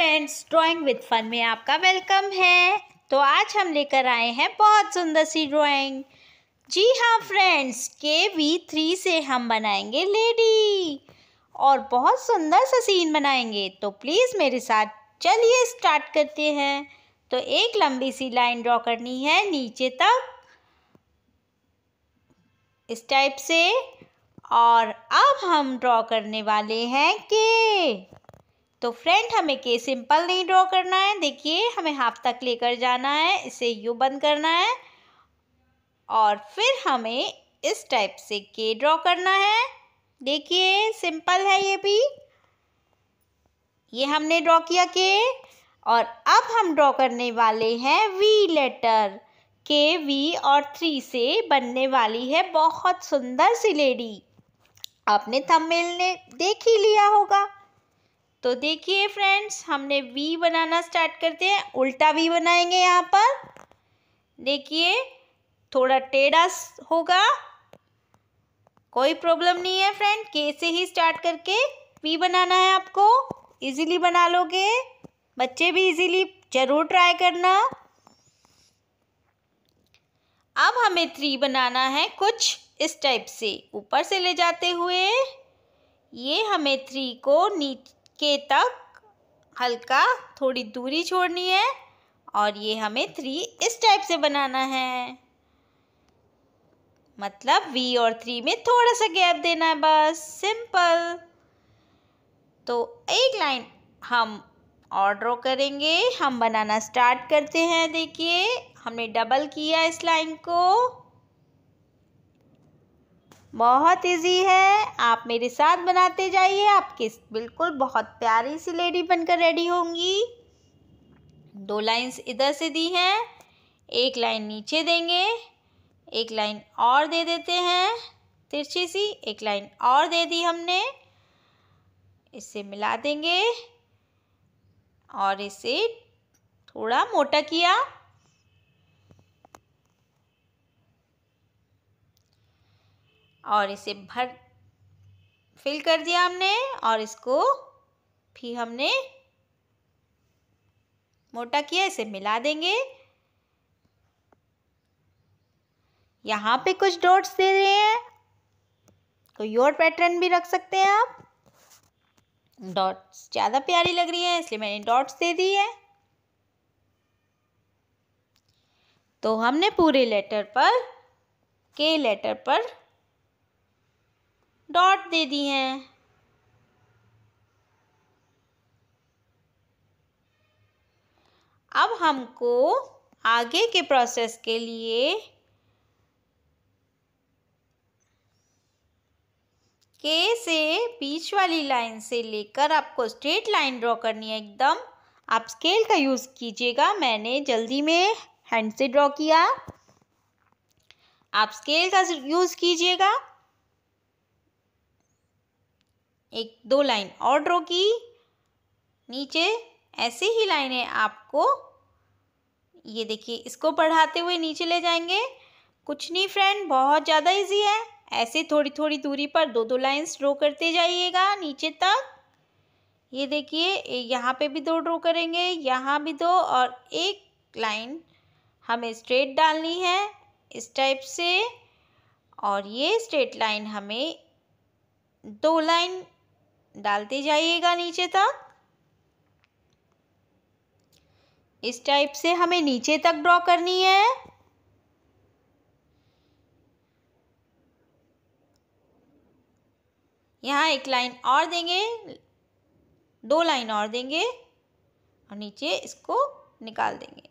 friends drawing with fun में आपका welcome है तो आज हम लेकर आए हैं बहुत सुंदर सी ड्राइंग जी हाँ फ्रेंड्स के वी थ्री से हम बनाएंगे लेडी और बहुत सुंदर सा सीन बनाएंगे तो प्लीज़ मेरे साथ चलिए स्टार्ट करते हैं तो एक लंबी सी लाइन ड्रॉ करनी है नीचे तक इस टाइप से और अब हम ड्रॉ करने वाले हैं के तो फ्रेंड हमें के सिंपल नहीं ड्रॉ करना है देखिए हमें हाफ तक लेकर जाना है इसे यू बंद करना है और फिर हमें इस टाइप से के ड्रॉ करना है देखिए सिंपल है ये भी ये हमने ड्रॉ किया के और अब हम ड्रॉ करने वाले हैं वी लेटर के वी और थ्री से बनने वाली है बहुत सुंदर सी लेडी आपने थंबनेल ने देख ही लिया होगा तो देखिए फ्रेंड्स हमने वी बनाना स्टार्ट करते हैं उल्टा वी बनाएंगे यहाँ पर देखिए थोड़ा टेढ़ा होगा कोई प्रॉब्लम नहीं है फ्रेंड कैसे ही स्टार्ट करके वी बनाना है आपको इजीली बना लोगे बच्चे भी इजीली ज़रूर ट्राई करना अब हमें थ्री बनाना है कुछ इस टाइप से ऊपर से ले जाते हुए ये हमें थ्री को नीचे के तक हल्का थोड़ी दूरी छोड़नी है और ये हमें थ्री इस टाइप से बनाना है मतलब वी और थ्री में थोड़ा सा गैप देना है बस सिंपल तो एक लाइन हम और ड्रॉ करेंगे हम बनाना स्टार्ट करते हैं देखिए हमने डबल किया इस लाइन को बहुत इजी है आप मेरे साथ बनाते जाइए आपके बिल्कुल बहुत प्यारी सी लेडी बनकर रेडी होंगी दो लाइंस इधर से दी हैं एक लाइन नीचे देंगे एक लाइन और दे देते हैं तिरछी सी एक लाइन और दे दी हमने इसे मिला देंगे और इसे थोड़ा मोटा किया और इसे भर फिल कर दिया हमने और इसको भी हमने मोटा किया इसे मिला देंगे यहाँ पे कुछ डॉट्स दे रहे हैं कोई और पैटर्न भी रख सकते हैं आप डॉट्स ज़्यादा प्यारी लग रही है इसलिए मैंने डॉट्स दे दी है तो हमने पूरे लेटर पर के लेटर पर डॉट दे दी हैं अब हमको आगे के प्रोसेस के लिए के से बीच वाली लाइन से लेकर आपको स्ट्रेट लाइन ड्रॉ करनी है एकदम आप स्केल का यूज़ कीजिएगा मैंने जल्दी में हैंड से ड्रॉ किया आप स्केल का यूज़ कीजिएगा एक दो लाइन और ड्रो की नीचे ऐसे ही लाइनें आपको ये देखिए इसको बढ़ाते हुए नीचे ले जाएंगे कुछ नहीं फ्रेंड बहुत ज़्यादा इजी है ऐसे थोड़ी थोड़ी दूरी पर दो दो लाइंस ड्रो करते जाइएगा नीचे तक ये देखिए यहाँ पे भी दो ड्रो करेंगे यहाँ भी दो और एक लाइन हमें स्ट्रेट डालनी है इस टाइप से और ये स्ट्रेट लाइन हमें दो लाइन डालते जाइएगा नीचे तक इस टाइप से हमें नीचे तक ड्रॉ करनी है यहाँ एक लाइन और देंगे दो लाइन और देंगे और नीचे इसको निकाल देंगे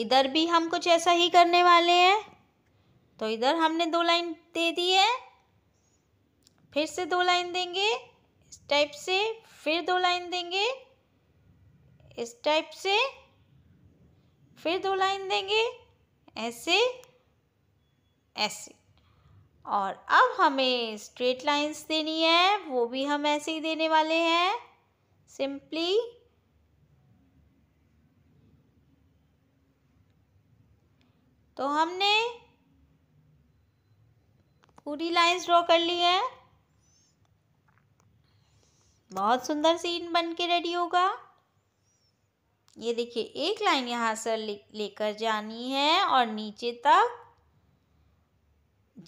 इधर भी हम कुछ ऐसा ही करने वाले हैं तो इधर हमने दो लाइन दे दी है फिर से दो लाइन देंगे इस टाइप से फिर दो लाइन देंगे इस टाइप से फिर दो लाइन देंगे ऐसे ऐसे और अब हमें स्ट्रेट लाइंस देनी है वो भी हम ऐसे ही देने वाले हैं सिंपली तो हमने पूरी लाइंस ड्रॉ कर ली है बहुत सुंदर सीन बन के रेडी होगा ये देखिए एक लाइन यहाँ से लेकर जानी है और नीचे तक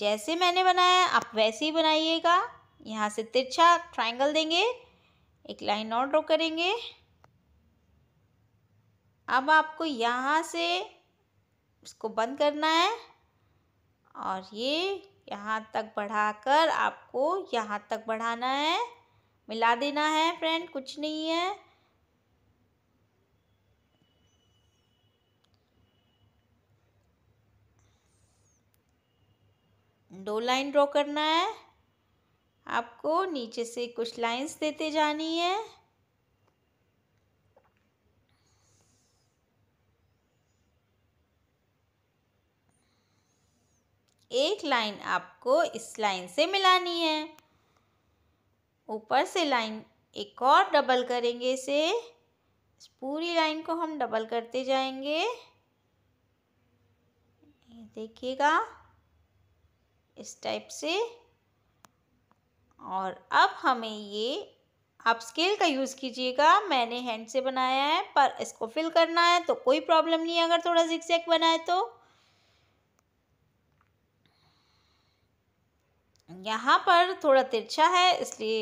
जैसे मैंने बनाया आप वैसे ही बनाइएगा यहाँ से तिरछा ट्राइंगल देंगे एक लाइन और ड्रॉ करेंगे अब आपको यहाँ से इसको बंद करना है और ये यहाँ तक बढ़ाकर आपको यहाँ तक बढ़ाना है मिला देना है फ्रेंड कुछ नहीं है दो लाइन ड्रॉ करना है आपको नीचे से कुछ लाइंस देते जानी है एक लाइन आपको इस लाइन से मिलानी है ऊपर से लाइन एक और डबल करेंगे इसे इस पूरी लाइन को हम डबल करते जाएंगे देखिएगा इस टाइप से और अब हमें ये आप स्केल का यूज़ कीजिएगा मैंने हैंड से बनाया है पर इसको फिल करना है तो कोई प्रॉब्लम नहीं है अगर थोड़ा जिक्जैक बनाए तो यहाँ पर थोड़ा तिरछा है इसलिए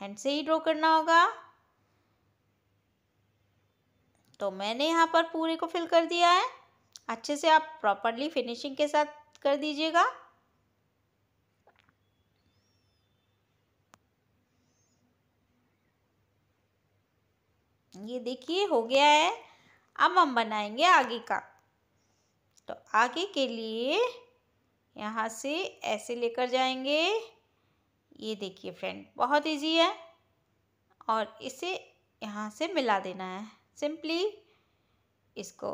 हैंड से ही ड्रॉ करना होगा तो मैंने यहाँ पर पूरे को फिल कर दिया है अच्छे से आप प्रॉपरली फिनिशिंग के साथ कर दीजिएगा ये देखिए हो गया है अब हम बनाएंगे आगे का तो आगे के लिए यहाँ से ऐसे लेकर जाएंगे ये देखिए फ्रेंड बहुत इजी है और इसे यहाँ से मिला देना है सिंपली इसको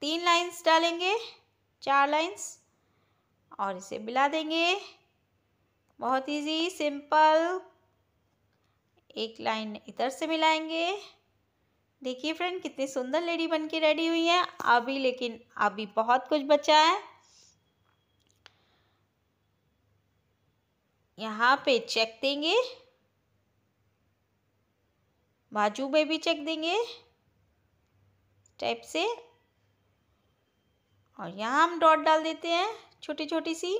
तीन लाइंस डालेंगे चार लाइंस और इसे मिला देंगे बहुत इजी सिंपल एक लाइन इधर से मिलाएंगे देखिए फ्रेंड कितनी सुंदर लेडी बन के रेडी हुई है अभी लेकिन अभी बहुत कुछ बचा है यहाँ पे चेक देंगे बाजू में भी चेक देंगे टाइप से और यहाँ हम डॉट डाल देते हैं छोटी छोटी सी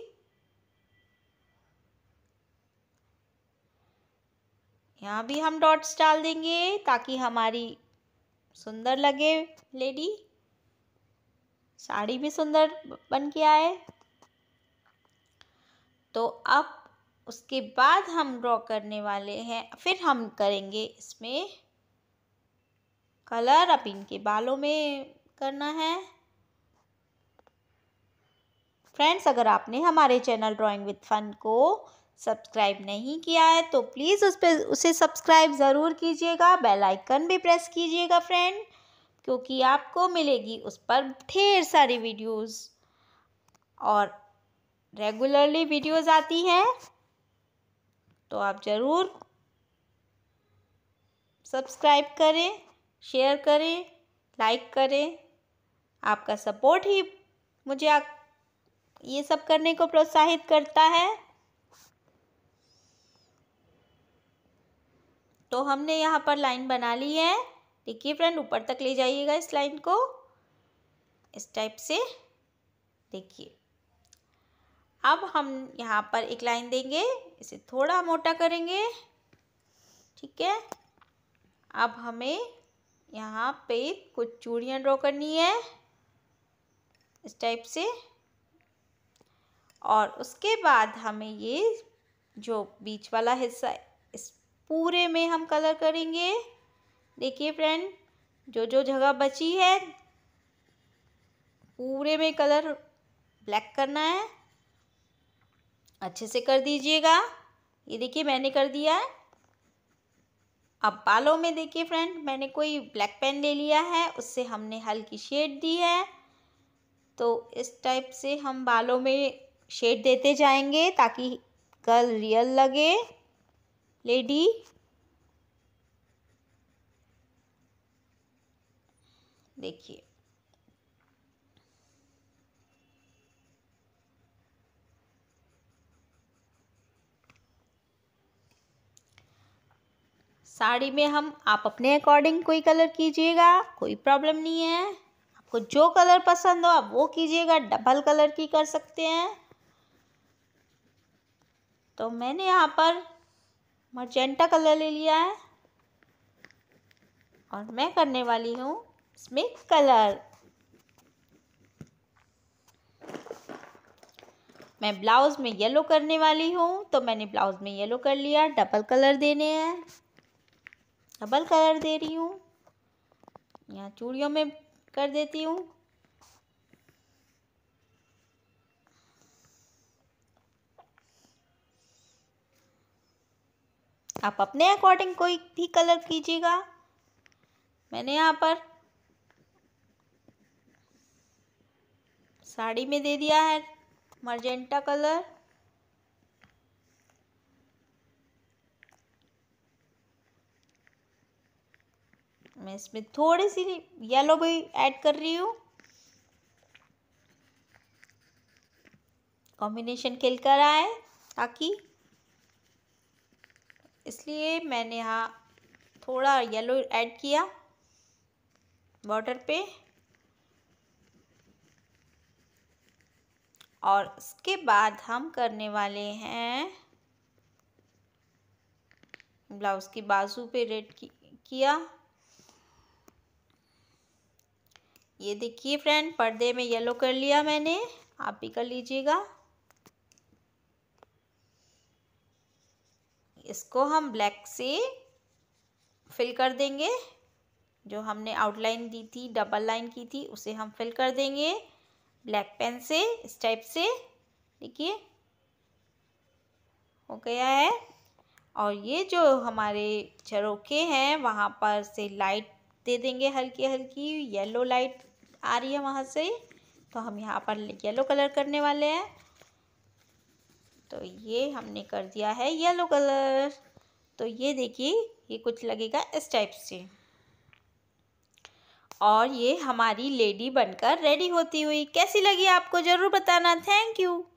यहाँ भी हम डॉट्स डाल देंगे ताकि हमारी सुंदर लगे लेडी साड़ी भी सुंदर बन के आए तो अब उसके बाद हम ड्रॉ करने वाले हैं फिर हम करेंगे इसमें कलर अब इनके बालों में करना है फ्रेंड्स अगर आपने हमारे चैनल ड्राइंग विद फन को सब्सक्राइब नहीं किया है तो प्लीज़ उस पर उसे सब्सक्राइब ज़रूर कीजिएगा बेल आइकन भी प्रेस कीजिएगा फ्रेंड क्योंकि आपको मिलेगी उस पर ढेर सारी वीडियोस और रेगुलरली वीडियोस आती हैं तो आप ज़रूर सब्सक्राइब करें शेयर करें लाइक करें आपका सपोर्ट ही मुझे आ, ये सब करने को प्रोत्साहित करता है तो हमने यहाँ पर लाइन बना ली है देखिए फ्रेंड ऊपर तक ले जाइएगा इस लाइन को इस टाइप से देखिए अब हम यहाँ पर एक लाइन देंगे इसे थोड़ा मोटा करेंगे ठीक है अब हमें यहाँ पे कुछ चूड़ियाँ ड्रॉ करनी है इस टाइप से और उसके बाद हमें ये जो बीच वाला हिस्सा इस पूरे में हम कलर करेंगे देखिए फ्रेंड जो जो जगह बची है पूरे में कलर ब्लैक करना है अच्छे से कर दीजिएगा ये देखिए मैंने कर दिया है अब बालों में देखिए फ्रेंड मैंने कोई ब्लैक पेन ले लिया है उससे हमने हल्की शेड दी है तो इस टाइप से हम बालों में शेड देते जाएंगे ताकि गर्ल रियल लगे लेडी देखिए साड़ी में हम आप अपने अकॉर्डिंग कोई कलर कीजिएगा कोई प्रॉब्लम नहीं है आपको जो कलर पसंद हो आप वो कीजिएगा डबल कलर की कर सकते हैं तो मैंने यहाँ पर मर्जेंटा कलर ले लिया है और मैं करने वाली हूँ इसमें कलर मैं ब्लाउज़ में येलो करने वाली हूँ तो मैंने ब्लाउज़ में येलो कर लिया डबल कलर देने हैं डबल कलर दे रही हूँ यहाँ चूड़ियों में कर देती हूँ आप अपने अकॉर्डिंग कोई भी कलर कीजिएगा मैंने यहाँ पर साड़ी में दे दिया है मर्जेंटा कलर इसमें थोड़ी सी येलो भी ऐड कर रही हूँ कॉम्बिनेशन खेल कर आए ताकि इसलिए मैंने यहाँ थोड़ा येलो ऐड किया बॉर्डर पे और उसके बाद हम करने वाले हैं ब्लाउज़ की बाजू पे रेड किया ये देखिए फ्रेंड पर्दे में येलो कर लिया मैंने आप भी कर लीजिएगा इसको हम ब्लैक से फिल कर देंगे जो हमने आउटलाइन दी थी डबल लाइन की थी उसे हम फिल कर देंगे ब्लैक पेन से इस टाइप से देखिए हो गया है और ये जो हमारे झरोखे हैं वहाँ पर से लाइट दे देंगे हल्की हल्की येलो लाइट आ रही है वहाँ से तो हम यहाँ पर येलो कलर करने वाले हैं तो ये हमने कर दिया है येलो कलर तो ये देखिए ये कुछ लगेगा इस टाइप से और ये हमारी लेडी बनकर रेडी होती हुई कैसी लगी आपको ज़रूर बताना थैंक यू